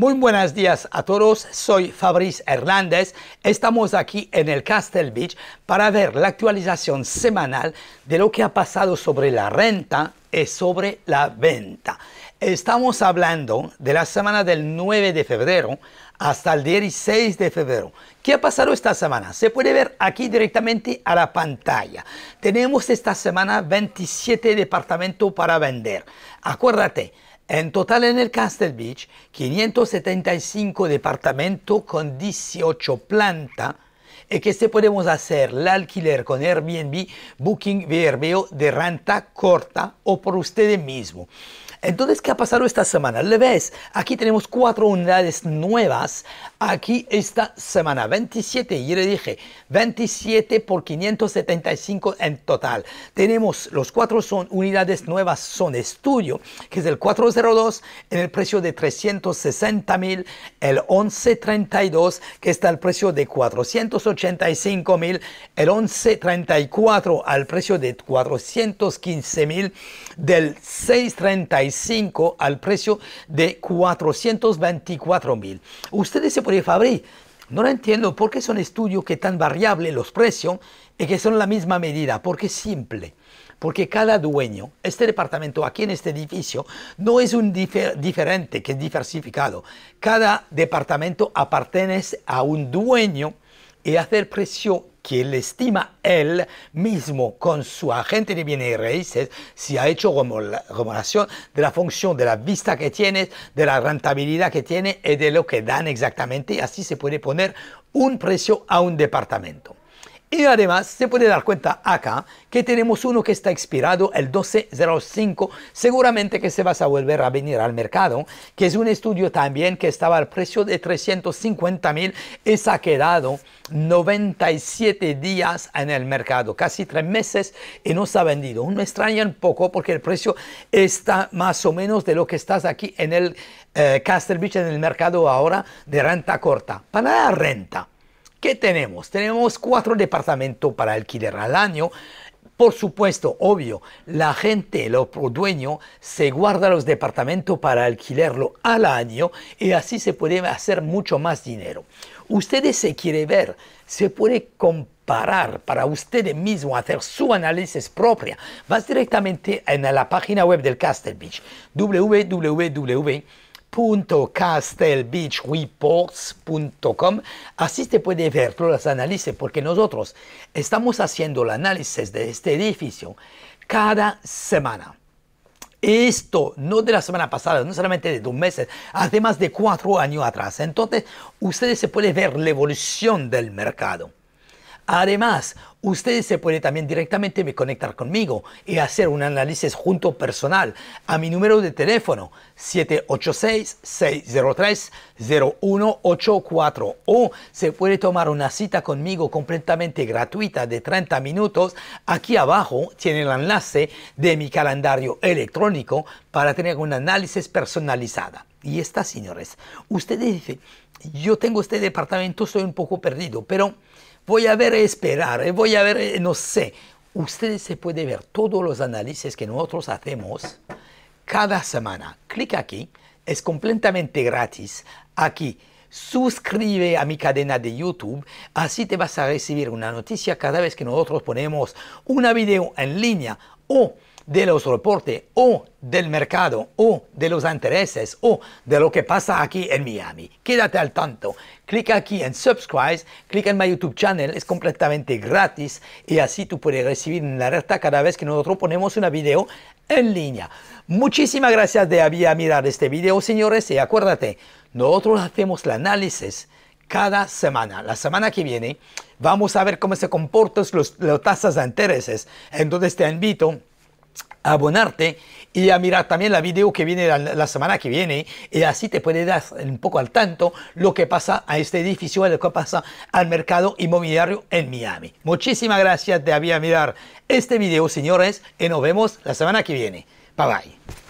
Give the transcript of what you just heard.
Muy buenos días a todos, soy Fabrice Hernández. Estamos aquí en el Castle Beach para ver la actualización semanal de lo que ha pasado sobre la renta y sobre la venta. Estamos hablando de la semana del 9 de febrero hasta el 16 de febrero. ¿Qué ha pasado esta semana? Se puede ver aquí directamente a la pantalla. Tenemos esta semana 27 departamentos para vender. Acuérdate, en total en el Castle Beach, 575 departamentos con 18 plantas y que se este podemos hacer el alquiler con Airbnb, Booking, VRBO de renta corta o por ustedes mismos. Entonces, ¿qué ha pasado esta semana? Le ves, aquí tenemos cuatro unidades nuevas. Aquí esta semana, 27, y le dije, 27 por 575 en total. Tenemos, los cuatro son unidades nuevas, son estudio, que es el 402 en el precio de 360 mil, el 1132 que está al precio de 485 mil, el 1134 al precio de 415 mil, del 632 al precio de 424 mil. Ustedes se podrían fabricar. no lo entiendo por qué son estudios que tan variables los precios y que son la misma medida, porque es simple. Porque cada dueño, este departamento aquí en este edificio, no es un diferente, que es diversificado. Cada departamento pertenece a un dueño y hacer precio que le estima él mismo con su agente de bienes y raíces si ha hecho remuneración de la función, de la vista que tiene, de la rentabilidad que tiene y de lo que dan exactamente. Así se puede poner un precio a un departamento. Y además se puede dar cuenta acá que tenemos uno que está expirado el 1205, seguramente que se va a volver a venir al mercado, que es un estudio también que estaba al precio de 350 mil y se ha quedado 97 días en el mercado, casi tres meses y no se ha vendido. Me extraña un poco porque el precio está más o menos de lo que estás aquí en el eh, Castle Beach, en el mercado ahora de renta corta. Para la renta ¿Qué tenemos? Tenemos cuatro departamentos para alquiler al año. Por supuesto, obvio, la gente, los dueños, se guarda los departamentos para alquilerlo al año y así se puede hacer mucho más dinero. Ustedes se quieren ver, se puede comparar para ustedes mismos, hacer su análisis propia. Vas directamente en la página web del Castle Beach, www www.castelbeachreports.com. Así te puede ver todas los análisis porque nosotros estamos haciendo el análisis de este edificio cada semana. Esto no de la semana pasada, no solamente de dos meses, hace más de cuatro años atrás. Entonces, ustedes se pueden ver la evolución del mercado. Además, ustedes se pueden también directamente me conectar conmigo y hacer un análisis junto personal a mi número de teléfono 786-603-0184 o se puede tomar una cita conmigo completamente gratuita de 30 minutos. Aquí abajo tiene el enlace de mi calendario electrónico para tener un análisis personalizada. Y está, señores, ustedes dicen, yo tengo este departamento, estoy un poco perdido, pero voy a ver esperar, eh, voy a ver, eh, no sé. Ustedes se pueden ver todos los análisis que nosotros hacemos cada semana. Clic aquí, es completamente gratis. Aquí, suscribe a mi cadena de YouTube, así te vas a recibir una noticia cada vez que nosotros ponemos una video en línea o de los reportes o del mercado o de los intereses o de lo que pasa aquí en Miami. Quédate al tanto. Clica aquí en subscribe, clica en mi YouTube channel, es completamente gratis y así tú puedes recibir una alerta cada vez que nosotros ponemos una video en línea. Muchísimas gracias de haber mirar este video, señores, y acuérdate, nosotros hacemos el análisis cada semana. La semana que viene vamos a ver cómo se comportan las tasas de intereses. Entonces te invito abonarte y a mirar también la video que viene la, semana que viene y eh, así te puedes dar un poco al tanto lo que pasa a este edificio y lo que pasa al mercado inmobiliario en Miami. Muchísimas gracias de había mirar este video, señores, y nos vemos la semana que viene. Bye bye.